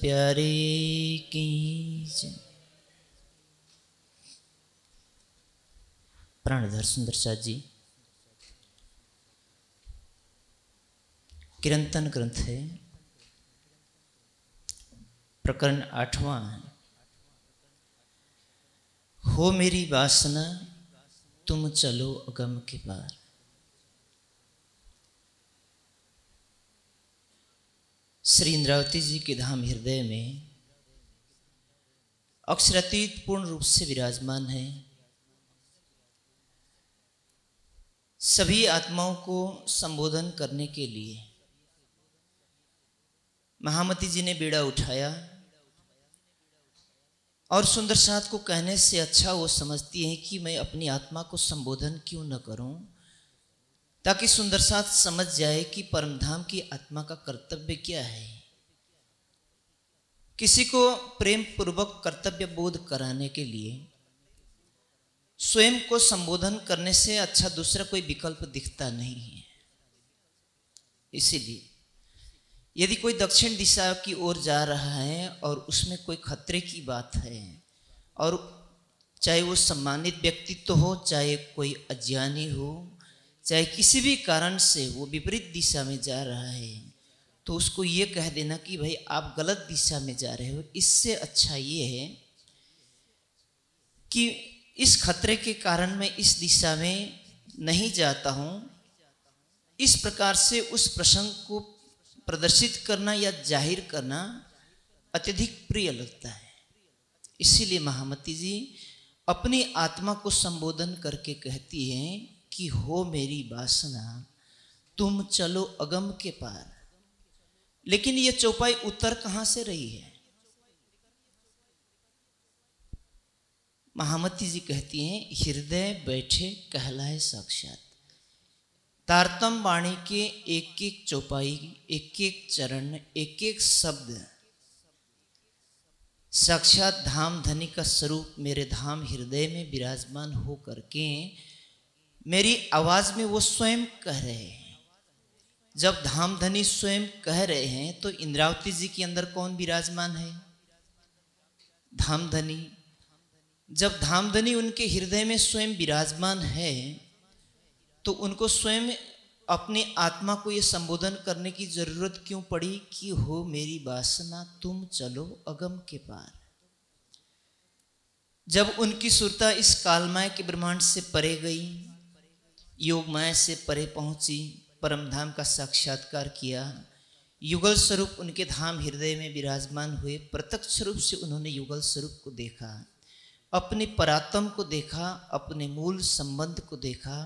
प्यारे की प्राणधर सुंदर शाह जी किरंतन ग्रंथ है प्रकरण आठवां है हो मेरी वासना तुम चलो अगम के पार श्री इंद्रावती जी के धाम हृदय में अक्षरतीत पूर्ण रूप से विराजमान है सभी आत्माओं को संबोधन करने के लिए महामती जी ने बेड़ा उठाया और सुंदर साथ को कहने से अच्छा वो समझती हैं कि मैं अपनी आत्मा को संबोधन क्यों न करूं ताकि सुंदर साथ समझ जाए कि परमधाम की आत्मा का कर्तव्य क्या है किसी को प्रेम पूर्वक कर्तव्य बोध कराने के लिए स्वयं को संबोधन करने से अच्छा दूसरा कोई विकल्प दिखता नहीं है इसीलिए यदि कोई दक्षिण दिशा की ओर जा रहा है और उसमें कोई खतरे की बात है और चाहे वो सम्मानित व्यक्तित्व हो चाहे कोई अज्ञानी हो चाहे किसी भी कारण से वो विपरीत दिशा में जा रहा है तो उसको ये कह देना कि भाई आप गलत दिशा में जा रहे हो इससे अच्छा ये है कि इस खतरे के कारण मैं इस दिशा में नहीं जाता हूँ इस प्रकार से उस प्रसंग को प्रदर्शित करना या जाहिर करना अत्यधिक प्रिय लगता है इसीलिए महामती जी अपनी आत्मा को संबोधन करके कहती हैं कि हो मेरी वासना तुम चलो अगम के पार लेकिन ये चौपाई उत्तर कहां से रही है महामती जी कहती हैं हृदय बैठे कहलाए साक्षात तारतम वाणी के एक एक चौपाई एक एक चरण एक एक शब्द साक्षात धाम धनी का स्वरूप मेरे धाम हृदय में विराजमान हो करके मेरी आवाज़ में वो स्वयं कह रहे हैं जब धाम धनी स्वयं कह रहे हैं तो इंद्रावती जी के अंदर कौन विराजमान है धाम धनी जब धाम धनी उनके हृदय में स्वयं विराजमान है तो उनको स्वयं अपनी आत्मा को ये संबोधन करने की ज़रूरत क्यों पड़ी कि हो मेरी वासना तुम चलो अगम के पार जब उनकी सुरता इस कालमाय के ब्रह्मांड से परे गई योग माया से परे पहुंची परम धाम का साक्षात्कार किया युगल स्वरूप उनके धाम हृदय में विराजमान हुए प्रत्यक्ष रूप से उन्होंने युगल स्वरूप को देखा अपने परातम को देखा अपने मूल संबंध को देखा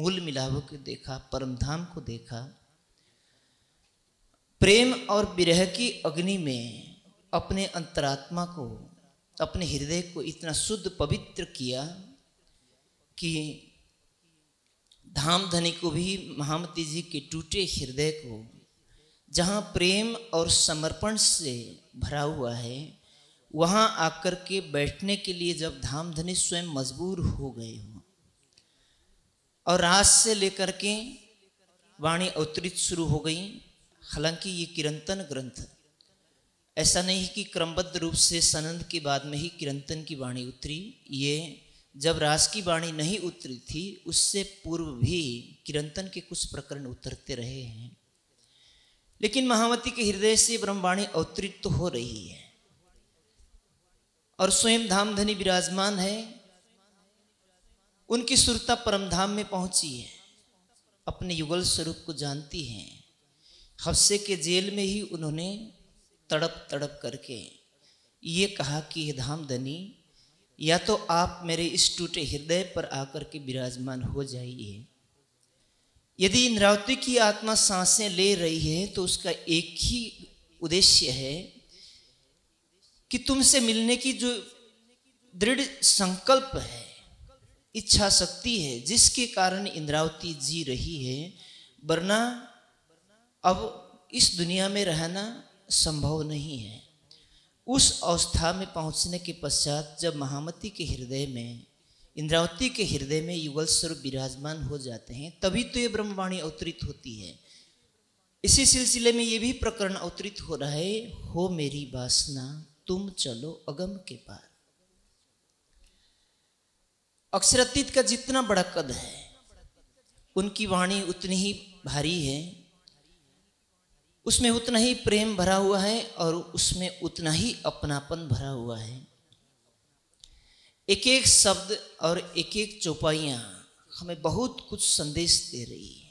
मूल मिलाव को देखा परमधाम को देखा प्रेम और विरह की अग्नि में अपने अंतरात्मा को अपने हृदय को इतना शुद्ध पवित्र किया कि धाम धनी को भी महामती जी के टूटे हृदय को जहाँ प्रेम और समर्पण से भरा हुआ है वहाँ आकर के बैठने के लिए जब धाम धनी स्वयं मजबूर हो गए हो और रात से लेकर के वाणी अवतरित शुरू हो गई हालांकि ये किरंतन ग्रंथ ऐसा नहीं कि क्रमबद्ध रूप से सनंद के बाद में ही किरंतन की वाणी उतरी ये जब रास की वाणी नहीं उतरी थी उससे पूर्व भी किरंतन के कुछ प्रकरण उतरते रहे हैं लेकिन महावती के हृदय से ब्रह्मवाणी अवतरित तो हो रही है और स्वयं धामधनी विराजमान है उनकी सुरता परमधाम में पहुंची है अपने युगल स्वरूप को जानती हैं हफ्से के जेल में ही उन्होंने तड़प तड़प करके ये कहा कि यह धनी या तो आप मेरे इस टूटे हृदय पर आकर के विराजमान हो जाइए यदि इंद्रावती की आत्मा सांसें ले रही है तो उसका एक ही उद्देश्य है कि तुमसे मिलने की जो दृढ़ संकल्प है इच्छा शक्ति है जिसके कारण इंद्रावती जी रही है वरना अब इस दुनिया में रहना संभव नहीं है उस अवस्था में पहुंचने के पश्चात जब महामती के हृदय में इंद्रावती के हृदय में युगल स्वरूप विराजमान हो जाते हैं तभी तो ये ब्रह्मवाणी अवतरित होती है इसी सिलसिले में ये भी प्रकरण अवतरित हो रहा है हो मेरी वासना तुम चलो अगम के पार अक्षरतीत का जितना बड़ा कद है उनकी वाणी उतनी ही भारी है उसमें उतना ही प्रेम भरा हुआ है और उसमें उतना ही अपनापन भरा हुआ है एक एक शब्द और एक एक चौपाइयाँ हमें बहुत कुछ संदेश दे रही है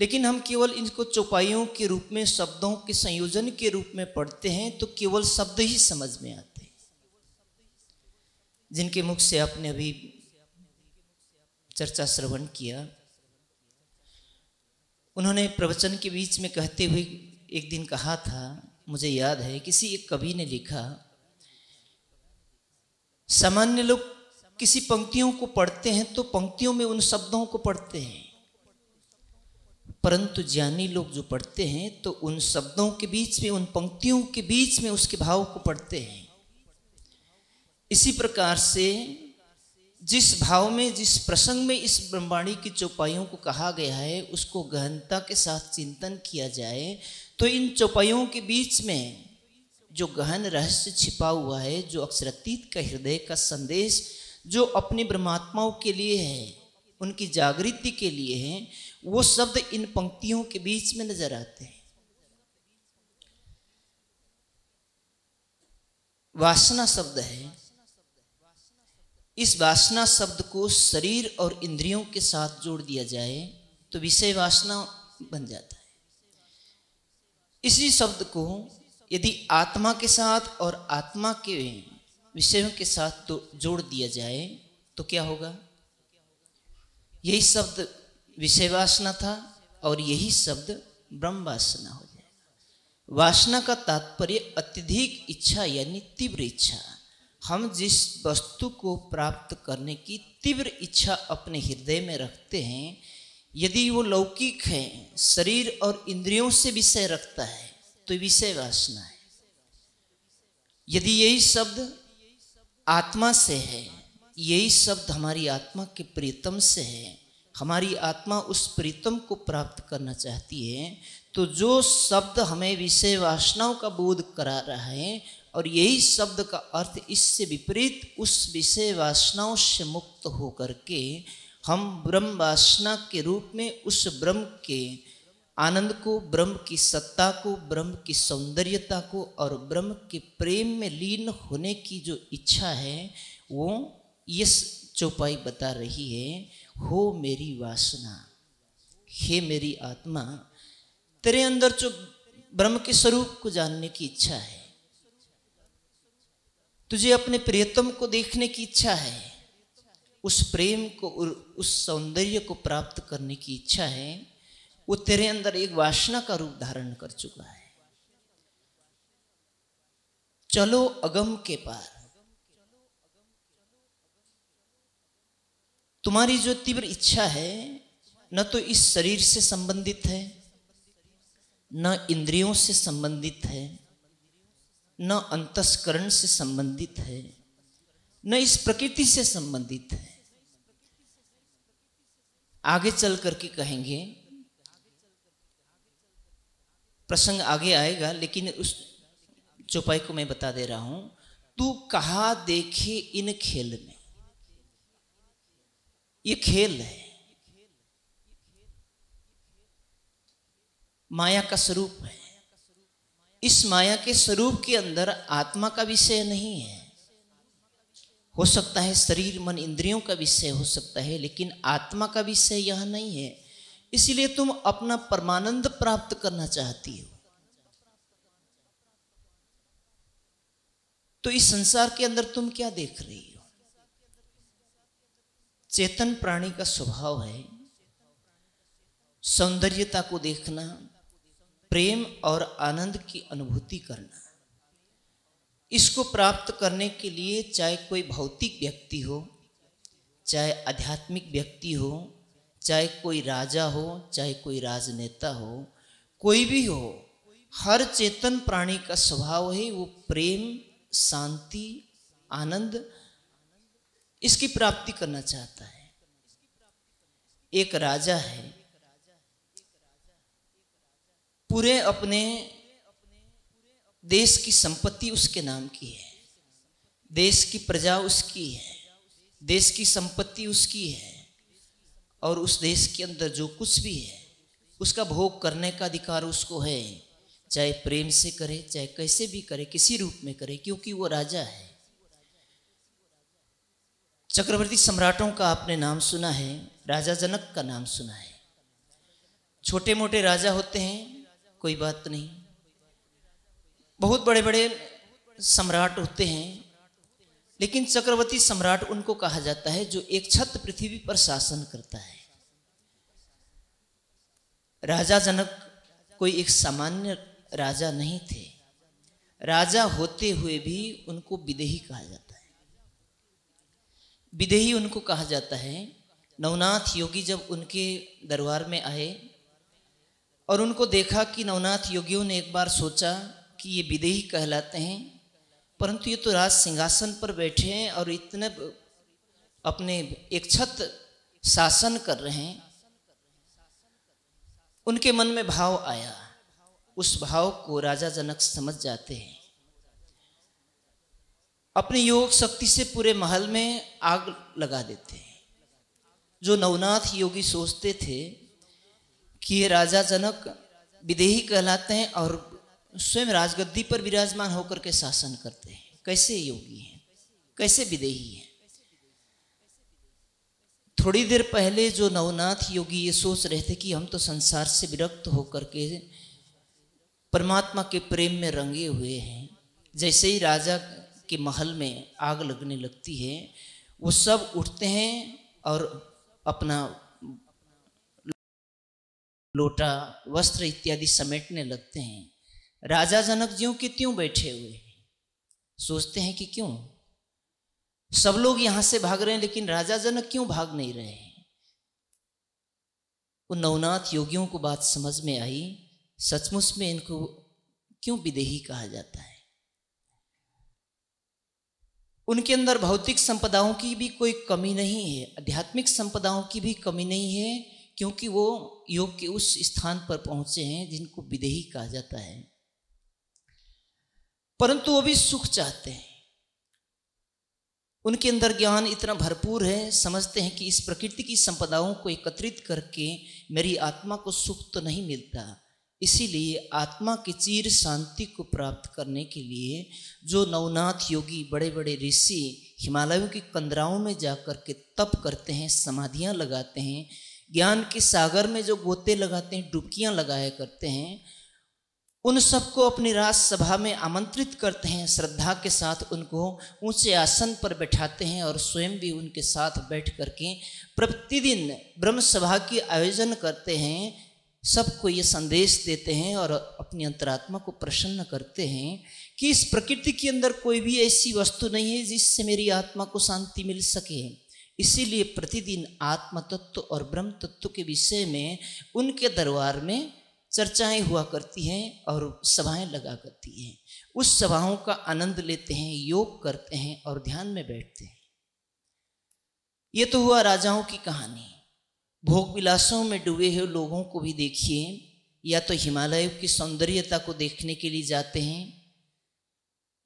लेकिन हम केवल इनको चौपाइयों के रूप में शब्दों के संयोजन के रूप में पढ़ते हैं तो केवल शब्द ही समझ में आते हैं जिनके मुख से आपने अभी चर्चा श्रवण किया उन्होंने प्रवचन के बीच में कहते हुए एक दिन कहा था मुझे याद है किसी एक कवि ने लिखा सामान्य लोग किसी पंक्तियों को पढ़ते हैं तो पंक्तियों में उन शब्दों को पढ़ते हैं परंतु ज्ञानी लोग जो पढ़ते हैं तो उन शब्दों के बीच में उन पंक्तियों के बीच में उसके भाव को पढ़ते हैं इसी प्रकार से जिस भाव में जिस प्रसंग में इस ब्रह्माणी की चौपाइयों को कहा गया है उसको गहनता के साथ चिंतन किया जाए तो इन चौपाइयों के बीच में जो गहन रहस्य छिपा हुआ है जो अक्षरतीत का हृदय का संदेश जो अपनी ब्रह्मात्माओं के लिए है उनकी जागृति के लिए है वो शब्द इन पंक्तियों के बीच में नजर आते हैं वासना शब्द है इस वासना शब्द को शरीर और इंद्रियों के साथ जोड़ दिया जाए तो विषय वासना बन जाता है इसी शब्द को यदि आत्मा के साथ और आत्मा के विषयों के साथ तो जोड़ दिया जाए तो क्या होगा यही शब्द विषय वासना था और यही शब्द ब्रह्म वासना हो जाएगा वासना का तात्पर्य अत्यधिक इच्छा यानी तीव्र इच्छा हम जिस वस्तु को प्राप्त करने की तीव्र इच्छा अपने हृदय में रखते हैं यदि वो लौकिक है शरीर और इंद्रियों से विषय रखता है तो विषय वासना है यदि यही शब्द आत्मा से है यही शब्द हमारी आत्मा के प्रीतम से है हमारी आत्मा उस प्रीतम को प्राप्त करना चाहती है तो जो शब्द हमें विषय वासनाओं का बोध करा रहा है और यही शब्द का अर्थ इससे विपरीत उस विषय वासनाओं से मुक्त होकर के हम ब्रह्म वासना के रूप में उस ब्रह्म के आनंद को ब्रह्म की सत्ता को ब्रह्म की सौंदर्यता को और ब्रह्म के प्रेम में लीन होने की जो इच्छा है वो इस चौपाई बता रही है हो मेरी वासना हे मेरी आत्मा तेरे अंदर जो ब्रह्म के स्वरूप को जानने की इच्छा है तुझे अपने प्रियतम को देखने की इच्छा है उस प्रेम को उस सौंदर्य को प्राप्त करने की इच्छा है वो तेरे अंदर एक वासना का रूप धारण कर चुका है चलो अगम के पार तुम्हारी जो तीव्र इच्छा है न तो इस शरीर से संबंधित है न इंद्रियों से संबंधित है न अंतस्करण से संबंधित है न इस प्रकृति से संबंधित है आगे चल करके कहेंगे प्रसंग आगे आएगा लेकिन उस चौपाई को मैं बता दे रहा हूं तू कहा देखे इन खेल में ये खेल है माया का स्वरूप है इस माया के स्वरूप के अंदर आत्मा का विषय नहीं है हो सकता है शरीर मन इंद्रियों का विषय हो सकता है लेकिन आत्मा का विषय यह नहीं है इसलिए तुम अपना परमानंद प्राप्त करना चाहती हो तो इस संसार के अंदर तुम क्या देख रही हो चेतन प्राणी का स्वभाव है सौंदर्यता को देखना प्रेम और आनंद की अनुभूति करना इसको प्राप्त करने के लिए चाहे कोई भौतिक व्यक्ति हो चाहे आध्यात्मिक व्यक्ति हो चाहे कोई राजा हो चाहे कोई राजनेता हो कोई भी हो हर चेतन प्राणी का स्वभाव है वो प्रेम शांति आनंद इसकी प्राप्ति करना चाहता है एक राजा है पूरे अपने देश की संपत्ति उसके नाम की है देश की प्रजा उसकी है देश की संपत्ति उसकी है और उस देश के अंदर जो कुछ भी है उसका भोग करने का अधिकार उसको है चाहे प्रेम से करे चाहे कैसे भी करे किसी रूप में करे क्योंकि वो राजा है चक्रवर्ती सम्राटों का आपने नाम सुना है राजा जनक का नाम सुना है छोटे मोटे राजा होते हैं कोई बात नहीं बहुत बड़े बड़े सम्राट होते हैं लेकिन चक्रवर्ती सम्राट उनको कहा जाता है जो एक छत पृथ्वी पर शासन करता है राजा जनक कोई एक सामान्य राजा नहीं थे राजा होते हुए भी उनको विदेही कहा जाता है विदेही उनको कहा जाता है नवनाथ योगी जब उनके दरबार में आए और उनको देखा कि नवनाथ योगियों ने एक बार सोचा कि ये विदेही कहलाते हैं परंतु ये तो राज सिंहासन पर बैठे हैं और इतने अपने एक छत शासन कर रहे हैं उनके मन में भाव आया उस भाव को राजा जनक समझ जाते हैं अपनी योग शक्ति से पूरे महल में आग लगा देते हैं जो नवनाथ योगी सोचते थे कि ये राजा जनक विदेही कहलाते हैं और स्वयं राजगद्दी पर विराजमान होकर के शासन करते हैं कैसे योगी हैं कैसे विदेही हैं थोड़ी देर पहले जो नवनाथ योगी ये सोच रहे थे कि हम तो संसार से विरक्त होकर के परमात्मा के प्रेम में रंगे हुए हैं जैसे ही राजा के महल में आग लगने लगती है वो सब उठते हैं और अपना लोटा वस्त्र इत्यादि समेटने लगते हैं राजा जनक जीव के त्यों बैठे हुए हैं सोचते हैं कि क्यों सब लोग यहां से भाग रहे हैं लेकिन राजा जनक क्यों भाग नहीं रहे हैं उन नवनाथ योगियों को बात समझ में आई सचमुच में इनको क्यों विदेही कहा जाता है उनके अंदर भौतिक संपदाओं की भी कोई कमी नहीं है आध्यात्मिक संपदाओं की भी कमी नहीं है क्योंकि वो योग के उस स्थान पर पहुंचे हैं जिनको विदेही कहा जाता है परंतु वो भी सुख चाहते हैं उनके अंदर ज्ञान इतना भरपूर है समझते हैं कि इस प्रकृति की संपदाओं को एकत्रित करके मेरी आत्मा को सुख तो नहीं मिलता इसीलिए आत्मा की चीर शांति को प्राप्त करने के लिए जो नवनाथ योगी बड़े बड़े ऋषि हिमालयों की कंदराओं में जाकर के तप करते हैं समाधियां लगाते हैं ज्ञान के सागर में जो गोते लगाते हैं डुबकियां लगाया करते हैं उन सबको अपनी राजसभा में आमंत्रित करते हैं श्रद्धा के साथ उनको ऊंचे आसन पर बैठाते हैं और स्वयं भी उनके साथ बैठ करके प्रतिदिन ब्रह्म सभा की आयोजन करते हैं सबको ये संदेश देते हैं और अपनी अंतरात्मा को प्रसन्न करते हैं कि इस प्रकृति के अंदर कोई भी ऐसी वस्तु नहीं है जिससे मेरी आत्मा को शांति मिल सके इसीलिए प्रतिदिन आत्म तत्व और ब्रह्म तत्व के विषय में उनके दरबार में चर्चाएं हुआ करती हैं और सभाएं लगा करती हैं उस सभाओं का आनंद लेते हैं योग करते हैं और ध्यान में बैठते हैं ये तो हुआ राजाओं की कहानी भोग विलासों में डूबे हुए लोगों को भी देखिए या तो हिमालय की सौंदर्यता को देखने के लिए जाते हैं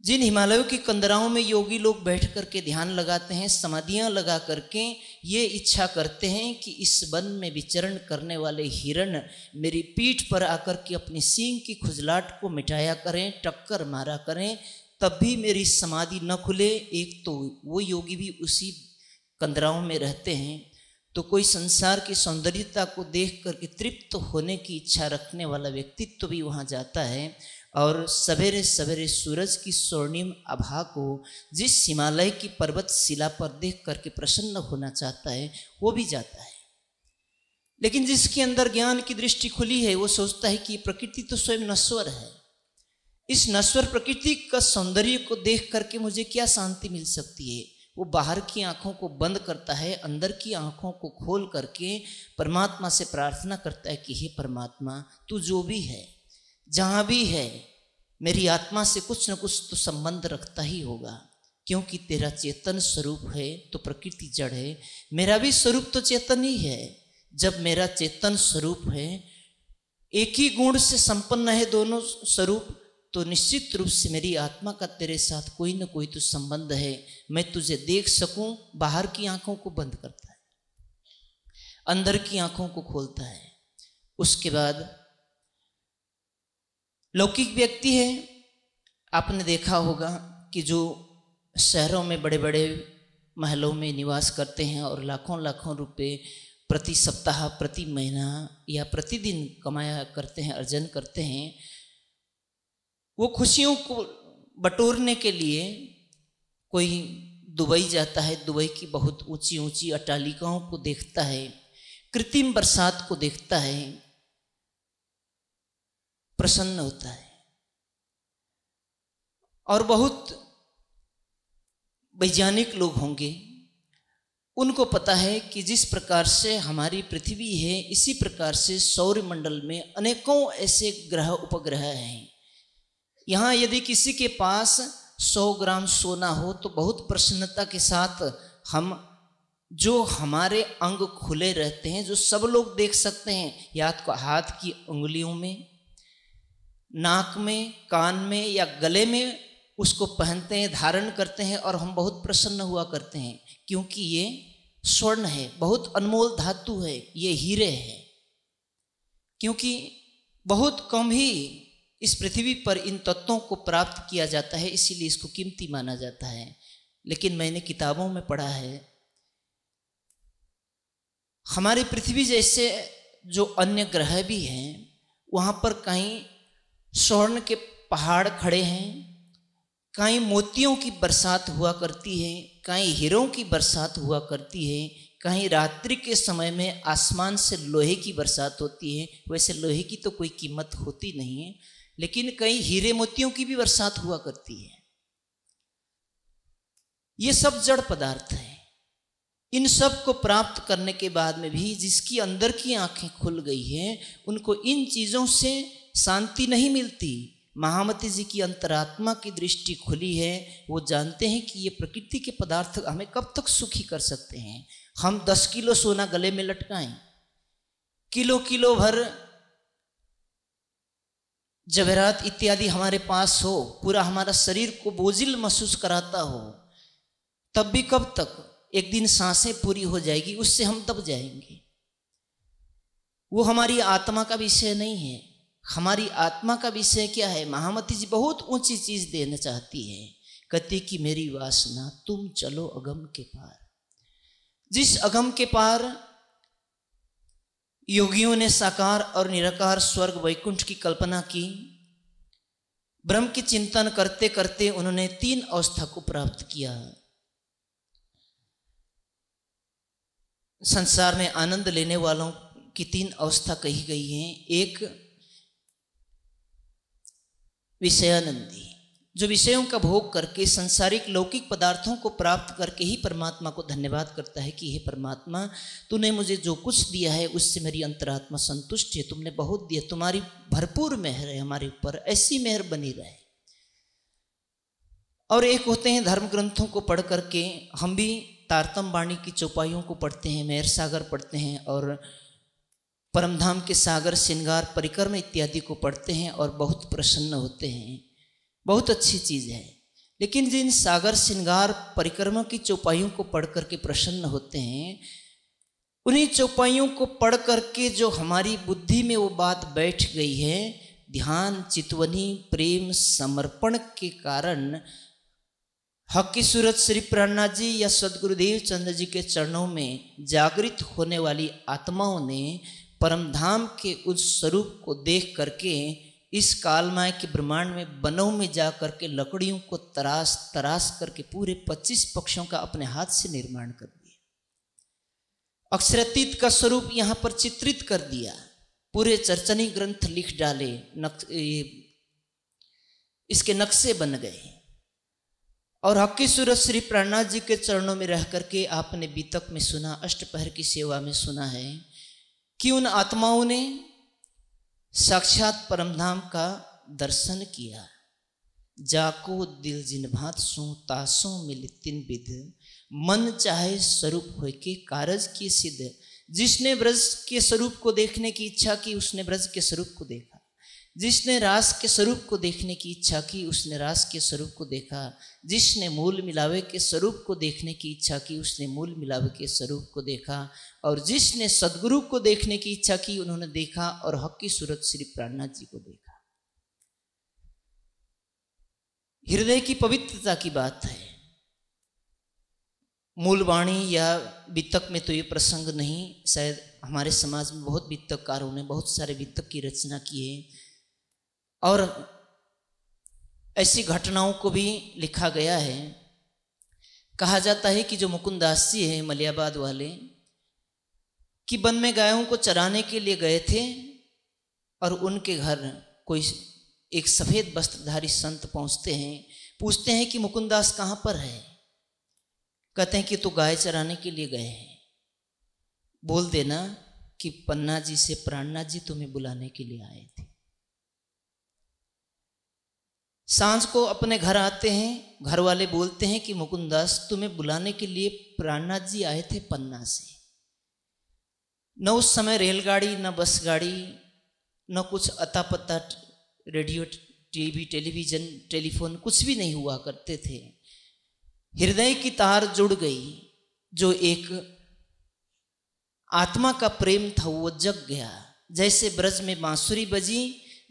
जिन हिमालयों की कंदराओं में योगी लोग बैठ करके ध्यान लगाते हैं समाधियां लगा करके ये इच्छा करते हैं कि इस वन में विचरण करने वाले हिरण मेरी पीठ पर आकर के अपनी सींग की खुजलाट को मिटाया करें टक्कर मारा करें तब भी मेरी समाधि न खुले एक तो वो योगी भी उसी कंदराओं में रहते हैं तो कोई संसार की सौंदर्यता को देख करके तृप्त होने की इच्छा रखने वाला व्यक्तित्व तो भी वहाँ जाता है और सवेरे सवेरे सूरज की स्वर्णिम आभा को जिस हिमालय की पर्वत शिला पर देख करके प्रसन्न होना चाहता है वो भी जाता है लेकिन जिसके अंदर ज्ञान की दृष्टि खुली है वो सोचता है कि प्रकृति तो स्वयं नश्वर है इस नश्वर प्रकृति का सौंदर्य को देख करके मुझे क्या शांति मिल सकती है वो बाहर की आंखों को बंद करता है अंदर की आंखों को खोल करके परमात्मा से प्रार्थना करता है कि हे परमात्मा तू जो भी है जहाँ भी है मेरी आत्मा से कुछ न कुछ तो संबंध रखता ही होगा क्योंकि तेरा चेतन स्वरूप है तो प्रकृति जड़ है मेरा भी स्वरूप तो चेतन ही है जब मेरा चेतन स्वरूप है एक ही गुण से संपन्न है दोनों स्वरूप तो निश्चित रूप से मेरी आत्मा का तेरे साथ कोई ना कोई तो संबंध है मैं तुझे देख सकूं बाहर की आंखों को बंद करता है अंदर की आंखों को खोलता है उसके बाद लौकिक व्यक्ति है आपने देखा होगा कि जो शहरों में बड़े बड़े महलों में निवास करते हैं और लाखों लाखों रुपए प्रति सप्ताह प्रति महीना या प्रतिदिन कमाया करते हैं अर्जन करते हैं वो खुशियों को बटोरने के लिए कोई दुबई जाता है दुबई की बहुत ऊंची ऊंची अट्टालिकाओं को देखता है कृत्रिम बरसात को देखता है प्रसन्न होता है और बहुत वैज्ञानिक लोग होंगे उनको पता है कि जिस प्रकार से हमारी पृथ्वी है इसी प्रकार से सौरमंडल में अनेकों ऐसे ग्रह उपग्रह हैं यहाँ यदि किसी के पास सौ ग्राम सोना हो तो बहुत प्रसन्नता के साथ हम जो हमारे अंग खुले रहते हैं जो सब लोग देख सकते हैं या तो हाथ की उंगलियों में नाक में कान में या गले में उसको पहनते हैं धारण करते हैं और हम बहुत प्रसन्न हुआ करते हैं क्योंकि ये स्वर्ण है बहुत अनमोल धातु है ये हीरे है क्योंकि बहुत कम ही इस पृथ्वी पर इन तत्वों को प्राप्त किया जाता है इसीलिए इसको कीमती माना जाता है लेकिन मैंने किताबों में पढ़ा है हमारी पृथ्वी जैसे जो अन्य ग्रह भी हैं वहाँ पर कहीं स्वर्ण के पहाड़ खड़े हैं कहीं मोतियों की बरसात हुआ करती है कहीं हीरों की बरसात हुआ करती है कहीं रात्रि के समय में आसमान से लोहे की बरसात होती है वैसे लोहे की तो कोई कीमत होती नहीं है लेकिन कई हीरे मोतियों की भी बरसात हुआ करती है ये सब जड़ पदार्थ हैं इन सब को प्राप्त करने के बाद में भी जिसकी अंदर की आंखें खुल गई हैं उनको इन चीज़ों से शांति नहीं मिलती महामती जी की अंतरात्मा की दृष्टि खुली है वो जानते हैं कि ये प्रकृति के पदार्थ हमें कब तक सुखी कर सकते हैं हम दस किलो सोना गले में लटकाएं किलो किलो भर जवेरात इत्यादि हमारे पास हो पूरा हमारा शरीर को बोझिल महसूस कराता हो तब भी कब तक एक दिन सांसें पूरी हो जाएगी उससे हम दब जाएंगे वो हमारी आत्मा का विषय नहीं है हमारी आत्मा का विषय क्या है महामती जी बहुत ऊंची चीज देना चाहती है कहती कि मेरी वासना तुम चलो अगम के पार जिस अगम के पार योगियों ने साकार और निराकार स्वर्ग वैकुंठ की कल्पना की ब्रह्म की चिंतन करते करते उन्होंने तीन अवस्था को प्राप्त किया संसार में आनंद लेने वालों की तीन अवस्था कही गई हैं एक विषयानंदी जो विषयों का भोग करके संसारिक लौकिक पदार्थों को प्राप्त करके ही परमात्मा को धन्यवाद करता है कि हे परमात्मा तूने मुझे जो कुछ दिया है उससे मेरी अंतरात्मा संतुष्ट है तुमने बहुत दिया तुम्हारी भरपूर मेहर है हमारे ऊपर ऐसी मेहर बनी रहे और एक होते हैं धर्म ग्रंथों को पढ़ करके हम भी तारतम वाणी की चौपाइयों को पढ़ते हैं मेहर सागर पढ़ते हैं और परमधाम के सागर श्रृंगार परिक्रम इत्यादि को पढ़ते हैं और बहुत प्रसन्न होते हैं बहुत अच्छी चीज़ है लेकिन जिन सागर श्रृंगार परिक्रमा की चौपाइयों को पढ़ करके प्रसन्न होते हैं उन्हीं चौपाइयों को पढ़ करके जो हमारी बुद्धि में वो बात बैठ गई है ध्यान चितवनी प्रेम समर्पण के कारण हकी सूरत श्री प्रहलाद जी या सदगुरुदेव चंद्र जी के चरणों में जागृत होने वाली आत्माओं ने परमधाम के उस स्वरूप को देख करके इस कालमाय के ब्रह्मांड में बनों में जा करके लकड़ियों को तराश तराश करके पूरे 25 पक्षों का अपने हाथ से निर्माण कर दिया अक्षरतीत का स्वरूप यहाँ पर चित्रित कर दिया पूरे चर्चनी ग्रंथ लिख डाले नक्श इसके नक्शे बन गए और हक्की सूरज श्री प्राणनाथ जी के चरणों में रह करके आपने बीतक में सुना अष्टपहर की सेवा में सुना है कि उन आत्माओं ने साक्षात परमधाम का दर्शन किया जाको दिल भात सो तासो तीन विध मन चाहे स्वरूप हो के कारज की सिद्ध जिसने ब्रज के स्वरूप को देखने की इच्छा की उसने ब्रज के स्वरूप को देख जिसने रास के स्वरूप को देखने की इच्छा की उसने रास के स्वरूप को देखा जिसने मूल मिलावे के स्वरूप को देखने की इच्छा की उसने मूल मिलावे के स्वरूप को देखा और जिसने सदगुरु को देखने की इच्छा की उन्होंने देखा और हक की सूरत श्री प्राणनाथ जी को देखा हृदय की पवित्रता की बात है मूल वाणी या वित्तक में तो ये प्रसंग नहीं शायद हमारे समाज में बहुत वित्तककारों ने बहुत सारे वित्तक की रचना की है और ऐसी घटनाओं को भी लिखा गया है कहा जाता है कि जो मुकुंदास जी हैं मलियाबाद वाले कि वन में गायों को चराने के लिए गए थे और उनके घर कोई एक सफ़ेद वस्त्रधारी संत पहुंचते हैं पूछते हैं कि मुकुंदास कहाँ पर है कहते हैं कि तो गाय चराने के लिए गए हैं बोल देना कि पन्ना जी से प्राणनाथ जी तुम्हें बुलाने के लिए आए थे सांझ को अपने घर आते हैं घर वाले बोलते हैं कि मुकुंदास तुम्हें बुलाने के लिए प्राणनाथ जी आए थे पन्ना से न उस समय रेलगाड़ी न बस गाड़ी न कुछ अता पता रेडियो टीवी टेलीविज़न टेलीफोन कुछ भी नहीं हुआ करते थे हृदय की तार जुड़ गई जो एक आत्मा का प्रेम था वो जग गया जैसे ब्रज में बांसुरी बजी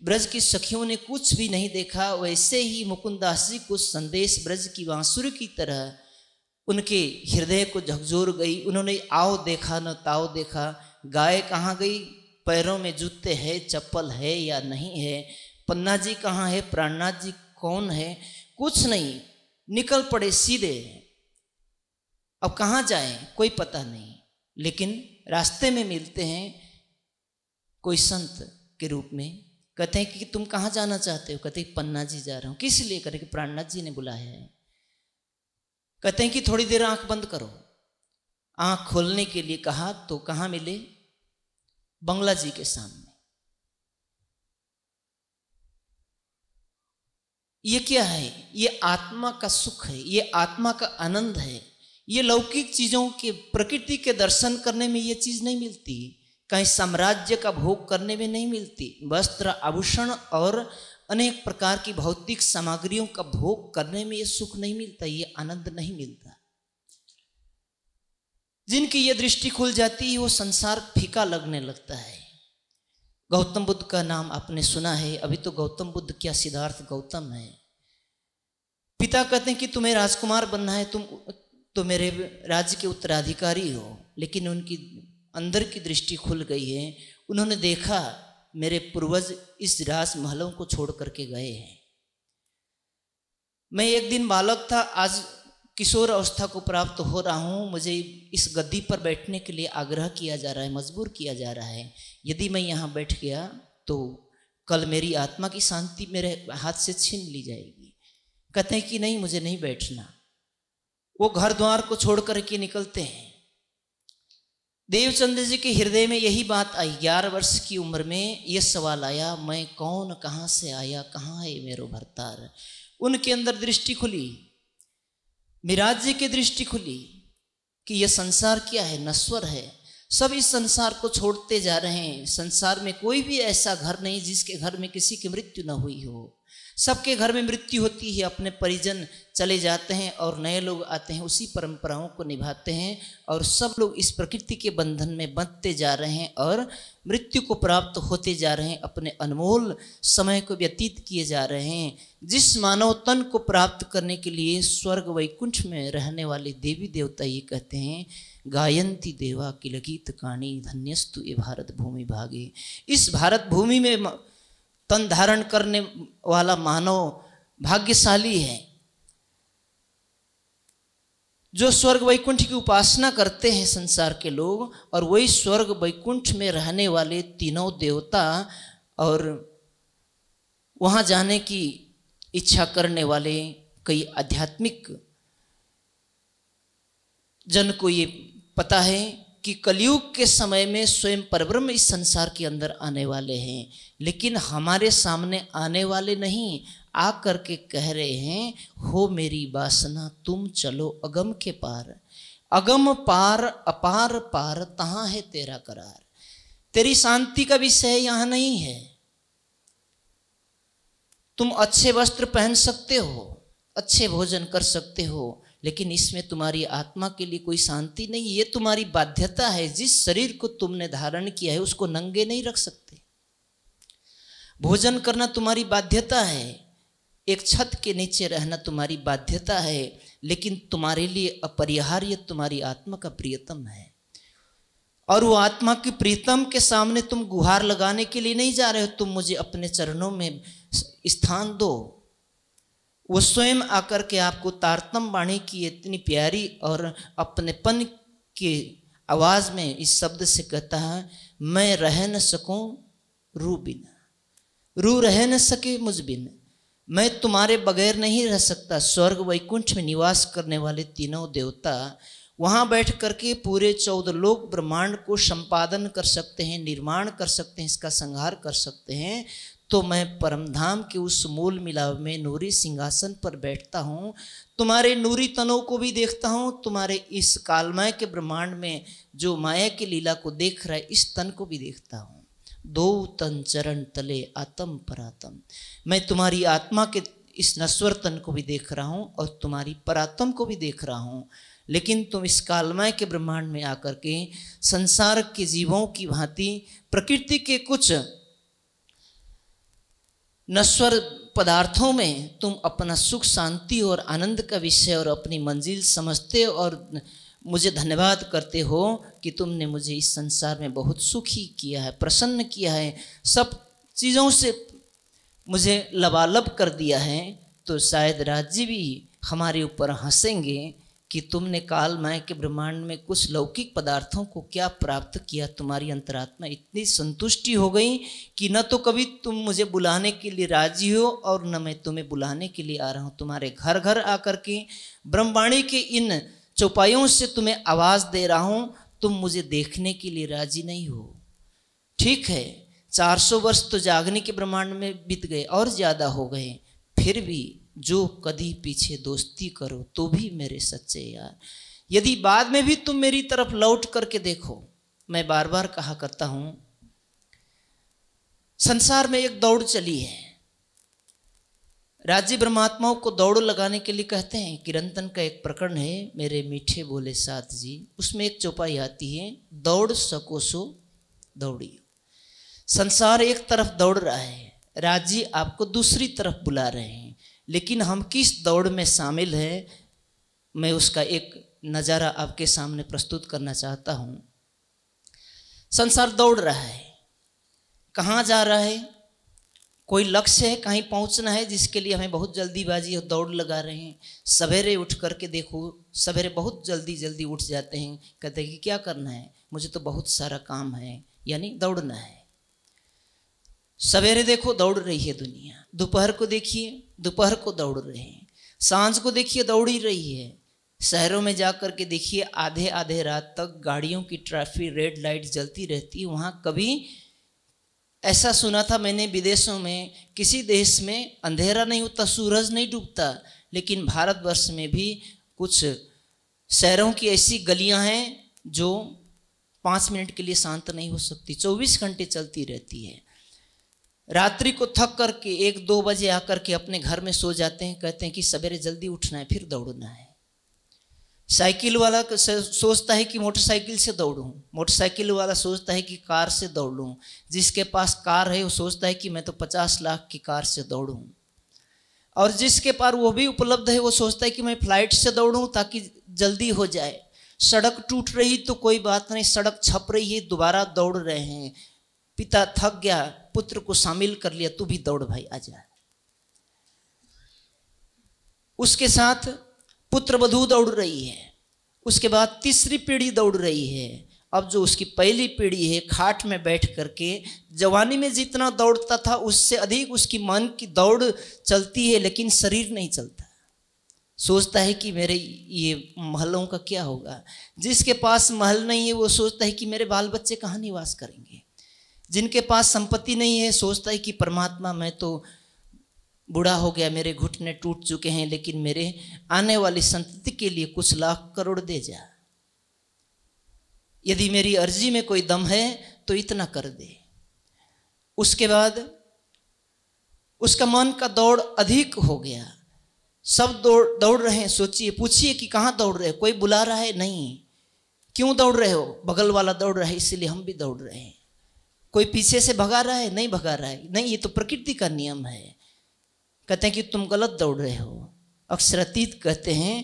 ब्रज की सखियों ने कुछ भी नहीं देखा वैसे ही मुकुंदास जी को संदेश ब्रज की बांसुर की तरह उनके हृदय को झकझोर गई उन्होंने आओ देखा न ताओ देखा गाय कहाँ गई पैरों में जूते है चप्पल है या नहीं है पन्ना जी कहाँ है प्राणनाथ जी कौन है कुछ नहीं निकल पड़े सीधे अब कहाँ जाएं कोई पता नहीं लेकिन रास्ते में मिलते हैं कोई संत के रूप में कहते हैं कि तुम कहाँ जाना चाहते हो कहते हैं पन्ना जी जा रहा हूँ किस लिए करें कि प्राणनाथ जी ने बुलाया है कहते हैं कि थोड़ी देर आंख बंद करो आंख खोलने के लिए कहा तो कहाँ मिले बंगला जी के सामने ये क्या है ये आत्मा का सुख है ये आत्मा का आनंद है ये लौकिक चीजों के प्रकृति के दर्शन करने में ये चीज नहीं मिलती कहीं साम्राज्य का भोग करने में नहीं मिलती वस्त्र आभूषण और अनेक प्रकार की भौतिक सामग्रियों का भोग करने में ये सुख नहीं मिलता ये आनंद नहीं मिलता जिनकी ये दृष्टि खुल जाती है वो संसार फीका लगने लगता है गौतम बुद्ध का नाम आपने सुना है अभी तो गौतम बुद्ध क्या सिद्धार्थ गौतम है पिता कहते हैं कि तुम्हें राजकुमार बनना है तुम तो मेरे राज्य के उत्तराधिकारी हो लेकिन उनकी अंदर की दृष्टि खुल गई है उन्होंने देखा मेरे पूर्वज इस रास महलों को छोड़ करके गए हैं मैं एक दिन बालक था आज किशोर अवस्था को प्राप्त हो रहा हूँ मुझे इस गद्दी पर बैठने के लिए आग्रह किया जा रहा है मजबूर किया जा रहा है यदि मैं यहाँ बैठ गया तो कल मेरी आत्मा की शांति मेरे हाथ से छीन ली जाएगी कहते हैं कि नहीं मुझे नहीं बैठना वो घर द्वार को छोड़ करके निकलते हैं देवचंद्र जी के हृदय में यही बात आई ग्यारह वर्ष की उम्र में ये सवाल आया मैं कौन कहाँ से आया कहाँ है मेरो भरतार उनके अंदर दृष्टि खुली मिराज जी की दृष्टि खुली कि यह संसार क्या है नश्वर है सब इस संसार को छोड़ते जा रहे हैं संसार में कोई भी ऐसा घर नहीं जिसके घर में किसी की मृत्यु न हुई हो सबके घर में मृत्यु होती है अपने परिजन चले जाते हैं और नए लोग आते हैं उसी परंपराओं को निभाते हैं और सब लोग इस प्रकृति के बंधन में बंधते जा रहे हैं और मृत्यु को प्राप्त होते जा रहे हैं अपने अनमोल समय को व्यतीत किए जा रहे हैं जिस मानव तन को प्राप्त करने के लिए स्वर्ग वैकुंठ में रहने वाले देवी देवता ये कहते हैं गायंती देवा की लगीत काणी धन्यस्तु ये भारत भूमि भागे इस भारत भूमि में तन धारण करने वाला मानव भाग्यशाली है जो स्वर्ग वैकुंठ की उपासना करते हैं संसार के लोग और वही स्वर्ग वैकुंठ में रहने वाले तीनों देवता और वहाँ जाने की इच्छा करने वाले कई आध्यात्मिक जन को ये पता है कि कलयुग के समय में स्वयं परब्रह्म इस संसार के अंदर आने वाले हैं लेकिन हमारे सामने आने वाले नहीं आ करके कह रहे हैं हो मेरी वासना तुम चलो अगम के पार अगम पार अपार पार तहाँ है तेरा करार तेरी शांति का विषय यहाँ नहीं है तुम अच्छे वस्त्र पहन सकते हो अच्छे भोजन कर सकते हो लेकिन इसमें तुम्हारी आत्मा के लिए कोई शांति नहीं ये तुम्हारी बाध्यता है जिस शरीर को तुमने धारण किया है उसको नंगे नहीं रख सकते भोजन करना तुम्हारी बाध्यता है एक छत के नीचे रहना तुम्हारी बाध्यता है लेकिन तुम्हारे लिए अपरिहार्य तुम्हारी आत्मा का प्रियतम है और वो आत्मा की प्रीतम के सामने तुम गुहार लगाने के लिए नहीं जा रहे हो तुम मुझे अपने चरणों में स्थान दो वो स्वयं आकर के आपको तारतम वाणी की इतनी प्यारी और अपनेपन की आवाज़ में इस शब्द से कहता है मैं रह न सकूं रू बिना रू रह न सके मुझ बिन मैं तुम्हारे बगैर नहीं रह सकता स्वर्ग वैकुंठ में निवास करने वाले तीनों देवता वहाँ बैठ करके पूरे चौदह लोक ब्रह्मांड को संपादन कर सकते हैं निर्माण कर सकते हैं इसका संहार कर सकते हैं तो मैं परमधाम के उस मूल मिलाव में नूरी सिंहासन पर बैठता हूँ तुम्हारे नूरी तनों को भी देखता हूँ तुम्हारे इस कालमय के ब्रह्मांड में जो माया की लीला को देख रहा है इस तन को भी देखता हूँ दो तन चरण तले आतम परातम मैं तुम्हारी आत्मा के इस नस्वर तन को भी देख रहा हूँ और तुम्हारी परातम को भी देख रहा हूँ लेकिन तुम इस कालमय के ब्रह्मांड में आकर के संसार के जीवों की भांति प्रकृति के कुछ नश्वर पदार्थों में तुम अपना सुख शांति और आनंद का विषय और अपनी मंजिल समझते और मुझे धन्यवाद करते हो कि तुमने मुझे इस संसार में बहुत सुखी किया है प्रसन्न किया है सब चीज़ों से मुझे लबालब कर दिया है तो शायद राज्य भी हमारे ऊपर हंसेंगे कि तुमने काल कालमय के ब्रह्मांड में कुछ लौकिक पदार्थों को क्या प्राप्त किया तुम्हारी अंतरात्मा इतनी संतुष्टि हो गई कि न तो कभी तुम मुझे बुलाने के लिए राजी हो और न मैं तुम्हें बुलाने के लिए आ रहा हूँ तुम्हारे घर घर आकर के ब्रह्मवाणी के इन चौपाइयों से तुम्हें आवाज़ दे रहा हूँ तुम मुझे देखने के लिए राजी नहीं हो ठीक है 400 वर्ष तो जागने के ब्रह्मांड में बीत गए और ज़्यादा हो गए फिर भी जो कदी पीछे दोस्ती करो तो भी मेरे सच्चे यार यदि बाद में भी तुम मेरी तरफ लौट करके देखो मैं बार बार कहा करता हूं संसार में एक दौड़ चली है राज्य ब्रह्मात्माओं को दौड़ लगाने के लिए कहते हैं किरंतन का एक प्रकरण है मेरे मीठे बोले साथ जी उसमें एक चौपाई आती है दौड़ सको सो दौड़ी संसार एक तरफ दौड़ रहा है राज्य आपको दूसरी तरफ बुला रहे हैं लेकिन हम किस दौड़ में शामिल हैं मैं उसका एक नज़ारा आपके सामने प्रस्तुत करना चाहता हूँ संसार दौड़ रहा है कहाँ जा रहा है कोई लक्ष्य है कहीं पहुँचना है जिसके लिए हमें बहुत जल्दीबाजी और दौड़ लगा रहे हैं सवेरे उठ करके देखो सवेरे बहुत जल्दी जल्दी उठ जाते हैं कहते हैं कि क्या करना है मुझे तो बहुत सारा काम है यानी दौड़ना है सवेरे देखो दौड़ रही है दुनिया दोपहर को देखिए दोपहर को दौड़ रहे हैं सांझ को देखिए दौड़ ही रही है शहरों में जा कर के देखिए आधे आधे रात तक गाड़ियों की ट्रैफिक रेड लाइट जलती रहती वहाँ कभी ऐसा सुना था मैंने विदेशों में किसी देश में अंधेरा नहीं होता सूरज नहीं डूबता लेकिन भारतवर्ष में भी कुछ शहरों की ऐसी गलियां हैं जो पाँच मिनट के लिए शांत नहीं हो सकती चौबीस घंटे चलती रहती है रात्रि को थक करके एक दो बजे आकर के अपने घर में सो जाते हैं कहते हैं कि सवेरे जल्दी उठना है फिर दौड़ना है साइकिल वाला सोचता है कि मोटरसाइकिल से दौड़ूं मोटरसाइकिल वाला सोचता है कि कार से दौड़ लूँ जिसके पास कार है वो सोचता है कि मैं तो पचास लाख की कार से दौड़ूँ और जिसके पास वो भी उपलब्ध है वो सोचता है कि मैं फ्लाइट से दौड़ूँ ताकि जल्दी हो जाए सड़क टूट रही तो कोई बात नहीं सड़क छप रही है दोबारा दौड़ रहे हैं पिता थक गया पुत्र को शामिल कर लिया तू भी दौड़ भाई आ जा उसके साथ पुत्र वधु दौड़ रही है उसके बाद तीसरी पीढ़ी दौड़ रही है अब जो उसकी पहली पीढ़ी है खाट में बैठ करके जवानी में जितना दौड़ता था उससे अधिक उसकी मन की दौड़ चलती है लेकिन शरीर नहीं चलता सोचता है कि मेरे ये महलों का क्या होगा जिसके पास महल नहीं है वो सोचता है कि मेरे बाल बच्चे कहाँ निवास करेंगे जिनके पास संपत्ति नहीं है सोचता है कि परमात्मा मैं तो बूढ़ा हो गया मेरे घुटने टूट चुके हैं लेकिन मेरे आने वाली संतति के लिए कुछ लाख करोड़ दे जा यदि मेरी अर्जी में कोई दम है तो इतना कर दे उसके बाद उसका मन का दौड़ अधिक हो गया सब दौड़ दौड़ रहे हैं सोचिए पूछिए कि कहाँ दौड़ रहे कोई बुला रहा है नहीं क्यों दौड़ रहे हो बगल वाला दौड़ रहा है इसलिए हम भी दौड़ रहे हैं कोई पीछे से भगा रहा है नहीं भगा रहा है नहीं ये तो प्रकृति का नियम है कहते हैं कि तुम गलत दौड़ रहे हो अक्षरतीत कहते हैं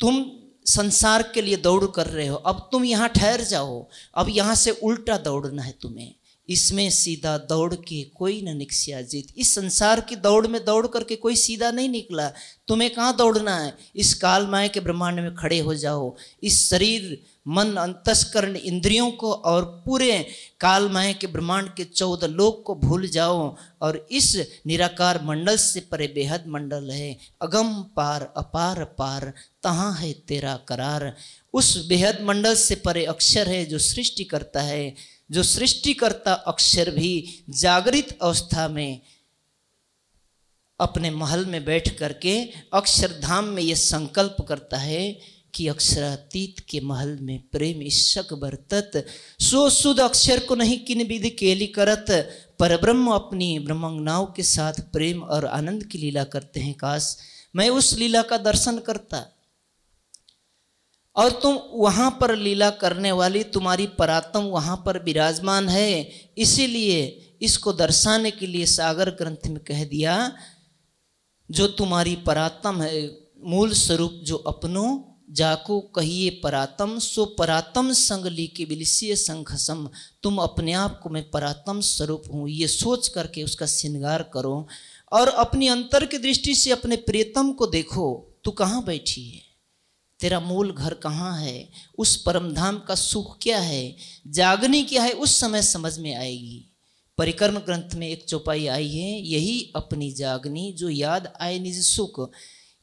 तुम संसार के लिए दौड़ कर रहे हो अब तुम यहाँ ठहर जाओ अब यहाँ से उल्टा दौड़ना है तुम्हें इसमें सीधा दौड़ के कोई न निकसिया जीत इस संसार की दौड़ में दौड़ करके कोई सीधा नहीं निकला तुम्हें कहाँ दौड़ना है इस काल माया के ब्रह्मांड में खड़े हो जाओ इस शरीर मन अंतस्करण इंद्रियों को और पूरे काल माया के ब्रह्मांड के चौदह लोक को भूल जाओ और इस निराकार मंडल से परे बेहद मंडल है अगम पार अपार पार तहाँ है तेरा करार उस बेहद मंडल से परे अक्षर है जो सृष्टि करता है जो सृष्टिकर्ता अक्षर भी जागृत अवस्था में अपने महल में बैठ करके अक्षरधाम में यह संकल्प करता है कि अक्षरातीत के महल में प्रेम इशक बरतत सो सुद अक्षर को नहीं किन विधि केली करत पर ब्रह्म अपनी ब्रह्मंगनाओं के साथ प्रेम और आनंद की लीला करते हैं काश मैं उस लीला का दर्शन करता और तुम वहाँ पर लीला करने वाली तुम्हारी परातम वहाँ पर विराजमान है इसीलिए इसको दर्शाने के लिए सागर ग्रंथ में कह दिया जो तुम्हारी परातम है मूल स्वरूप जो अपनो जाको कहिए परातम सो परातम संग ली के विलिसीय संघसम तुम अपने आप को मैं परातम स्वरूप हूँ ये सोच करके उसका श्रृंगार करो और अपनी अंतर की दृष्टि से अपने प्रियतम को देखो तू कहाँ बैठी है तेरा मूल घर कहाँ है उस परमधाम का सुख क्या है जागने क्या है उस समय समझ में आएगी परिक्रम ग्रंथ में एक चौपाई आई है यही अपनी जागनी जो याद आए निज सुख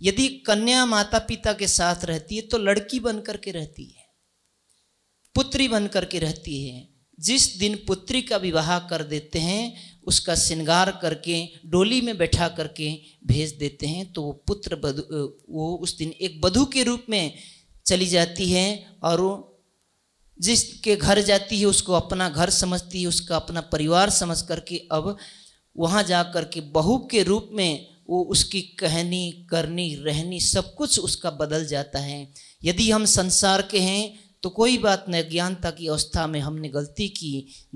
यदि कन्या माता पिता के साथ रहती है तो लड़की बन करके रहती है पुत्री बन करके रहती है जिस दिन पुत्री का विवाह कर देते हैं उसका श्रृंगार करके डोली में बैठा करके भेज देते हैं तो वो पुत्र बधु वो उस दिन एक बधु के रूप में चली जाती है और वो जिसके घर जाती है उसको अपना घर समझती है उसका अपना परिवार समझ करके अब वहाँ जा कर के बहू के रूप में वो उसकी कहनी करनी रहनी सब कुछ उसका बदल जाता है यदि हम संसार के हैं तो कोई बात नहीं ज्ञानता की अवस्था में हमने गलती की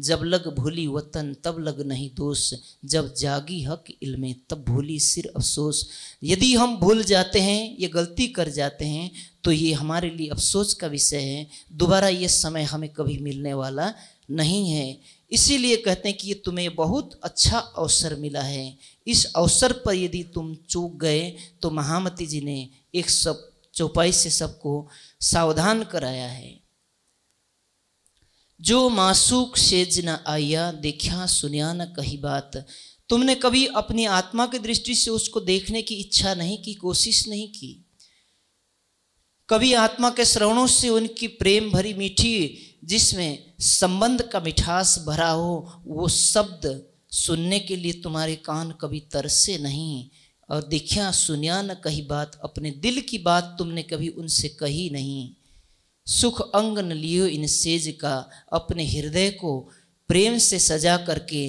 जब लग भूली वतन तब लग नहीं दोष जब जागी हक इल्मे तब भूली सिर अफसोस यदि हम भूल जाते हैं ये गलती कर जाते हैं तो ये हमारे लिए अफसोस का विषय है दोबारा ये समय हमें कभी मिलने वाला नहीं है इसीलिए कहते हैं कि ये तुम्हें बहुत अच्छा अवसर मिला है इस अवसर पर यदि तुम चूक गए तो महामती जी ने एक सब चौपाई से सबको सावधान कराया है जो मासूक सेज न आया देखा सुनिया न कही बात तुमने कभी अपनी आत्मा की दृष्टि से उसको देखने की इच्छा नहीं की कोशिश नहीं की कभी आत्मा के श्रवणों से उनकी प्रेम भरी मीठी जिसमें संबंध का मिठास भरा हो वो शब्द सुनने के लिए तुम्हारे कान कभी तरसे नहीं और देखिया सुनिया न कही बात अपने दिल की बात तुमने कभी उनसे कही नहीं सुख अंग न लियो इन सेज का अपने हृदय को प्रेम से सजा करके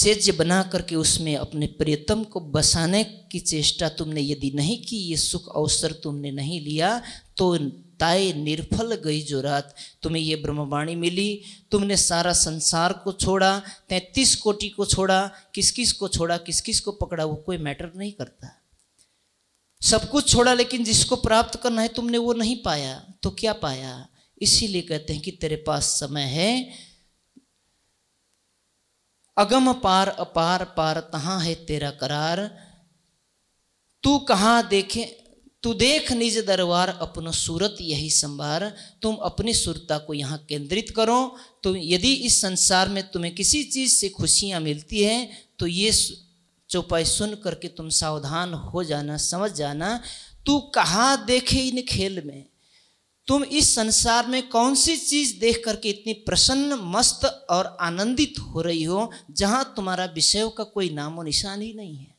सेज बना करके उसमें अपने प्रियतम को बसाने की चेष्टा तुमने यदि नहीं की ये सुख अवसर तुमने नहीं लिया तो ताए निर्फल गई जो रात तुम्हें ये ब्रह्मवाणी मिली तुमने सारा संसार को छोड़ा तैंतीस कोटि को छोड़ा किस किस को छोड़ा किस किस को पकड़ा वो कोई मैटर नहीं करता सब कुछ छोड़ा लेकिन जिसको प्राप्त करना है तुमने वो नहीं पाया तो क्या पाया इसीलिए कहते हैं कि तेरे पास समय है अगम पार अपार पार तहां है तेरा करार तू कहाँ देखे तू देख निज दरबार अपनो सूरत यही संभार तुम अपनी सुरता को यहाँ केंद्रित करो तो यदि इस संसार में तुम्हें किसी चीज़ से खुशियाँ मिलती हैं तो ये चौपाई सुन करके तुम सावधान हो जाना समझ जाना तू कहाँ देखे इन खेल में तुम इस संसार में कौन सी चीज़ देख करके इतनी प्रसन्न मस्त और आनंदित हो रही हो जहाँ तुम्हारा विषय का कोई नामो निशान ही नहीं है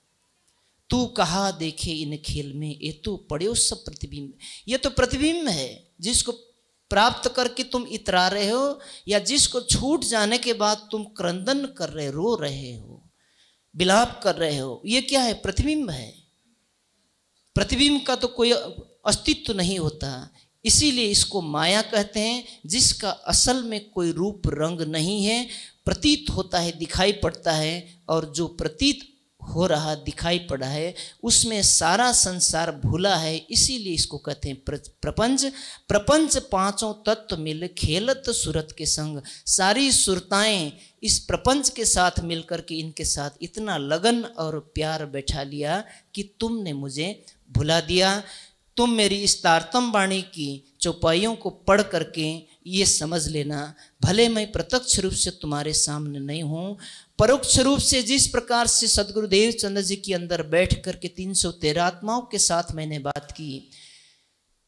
तू कहा देखे इन खेल में ये तो पड़े सब प्रतिबिंब ये तो प्रतिबिंब है जिसको प्राप्त करके तुम इतरा रहे हो या जिसको छूट जाने के बाद तुम क्रंदन कर रहे रो रहे हो विलाप कर रहे हो ये क्या है प्रतिबिंब है प्रतिबिंब का तो कोई अस्तित्व नहीं होता इसीलिए इसको माया कहते हैं जिसका असल में कोई रूप रंग नहीं है प्रतीत होता है दिखाई पड़ता है और जो प्रतीत हो रहा दिखाई पड़ा है उसमें सारा संसार भूला है इसीलिए इसको कहते हैं प्रपंच प्रपंच पांचों तत्व मिल खेलत सूरत के संग सारी सुरताएं इस प्रपंच के साथ मिलकर के इनके साथ इतना लगन और प्यार बैठा लिया कि तुमने मुझे भुला दिया तुम मेरी इस तारतम वाणी की चौपाइयों को पढ़ करके ये समझ लेना भले मैं प्रत्यक्ष रूप से तुम्हारे सामने नहीं हूँ परोक्ष रूप से जिस प्रकार से सदगुरु चंद्र जी के अंदर बैठ करके तीन सौ आत्माओं के साथ मैंने बात की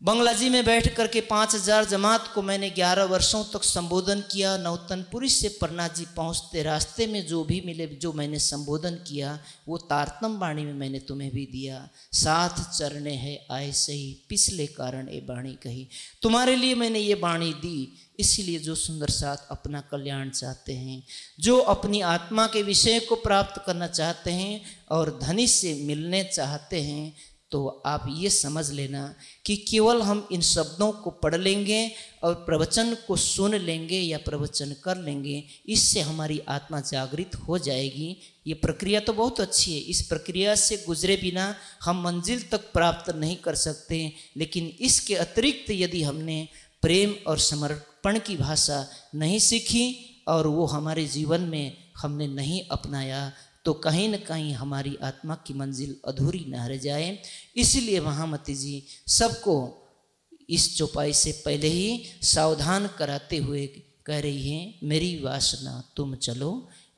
बंगला जी में बैठ करके पांच पाँच हजार जमात को मैंने ग्यारह वर्षों तक संबोधन किया नौतनपुरी से परना जी पहुँचते रास्ते में जो भी मिले जो मैंने संबोधन किया वो तारतम वाणी में मैंने तुम्हें भी दिया साथ चरने है आए सही पिछले कारण ये वाणी कही तुम्हारे लिए मैंने ये वाणी दी इसीलिए जो सुंदर साथ अपना कल्याण चाहते हैं जो अपनी आत्मा के विषय को प्राप्त करना चाहते हैं और धनी से मिलने चाहते हैं तो आप ये समझ लेना कि केवल हम इन शब्दों को पढ़ लेंगे और प्रवचन को सुन लेंगे या प्रवचन कर लेंगे इससे हमारी आत्मा जागृत हो जाएगी ये प्रक्रिया तो बहुत अच्छी है इस प्रक्रिया से गुजरे बिना हम मंजिल तक प्राप्त नहीं कर सकते लेकिन इसके अतिरिक्त यदि हमने प्रेम और समर्पण पण की भाषा नहीं सीखी और वो हमारे जीवन में हमने नहीं अपनाया तो कहीं ना कहीं हमारी आत्मा की मंजिल अधूरी न रह जाए इसलिए महामती जी सबको इस चौपाई से पहले ही सावधान कराते हुए कह रही हैं मेरी वासना तुम चलो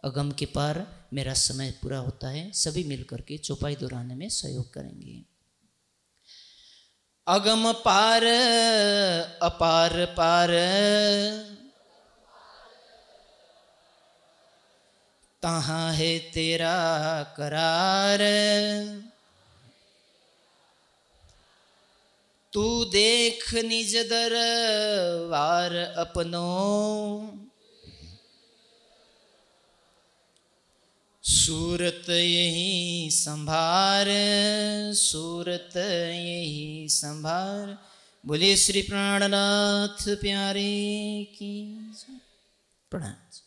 अगम के पार मेरा समय पूरा होता है सभी मिलकर के चौपाई दोहराने में सहयोग करेंगे अगम पार अपार पार तहाँ है तेरा करार तू देख निज दर वार अपनों सूरत यही संभार सूरत यही संभार बोले श्री प्राणनाथ प्यारे की प्रणाम